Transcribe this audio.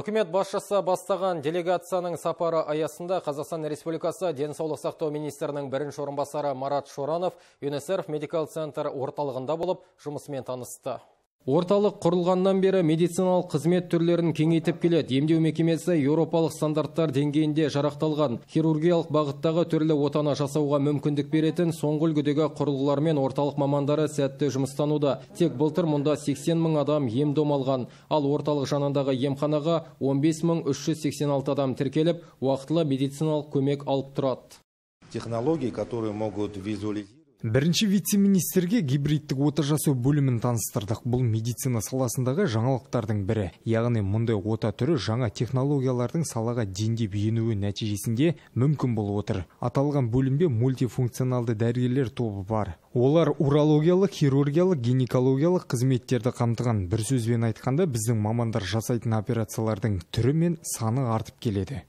Үкімет басшысы бастаған делегацияның сапары аясында Қазақстан Республикасы Денсаулық сақтау министрінің бірінші орынбасары Марат Шоранов ЮНИСЕРФ медикал центр орталығында болып жұмысымен танысты. Орталық құрылғаннан бері медициналық қызмет түрлерін кеңейтіп келеді. Емдеу мекемесі еуропалық стандарттар деңгейінде жарақталған хирургиялық бағыттағы түрлі отана жасауға мүмкіндік беретін соңғы үлгідегі құрылғылармен орталық мамандары сәтті жұмыстануда. Тек былтыр мұнда 80 мың адам ем дом алған, ал орталық жанындағы емханаға 386 адам тіркеліп, уақытылы медициналық көмек алып тұрады. Технологии, которые могут визуализировать бірінші вице министрге гибридтік ота жасау бөлімін таныстырдық бұл медицина саласындағы жаңалықтардың бірі яғни мұндай ота түрі жаңа технологиялардың салаға дендеп енуі нәтижесінде мүмкін болып отыр аталған бөлімде мультифункционалды дәрігерлер тобы бар олар урологиялық хирургиялық гинекологиялық қызметтерді қамтыған бір сөзбен айтқанда біздің мамандар жасайтын операциялардың түрі мен саны артып келеді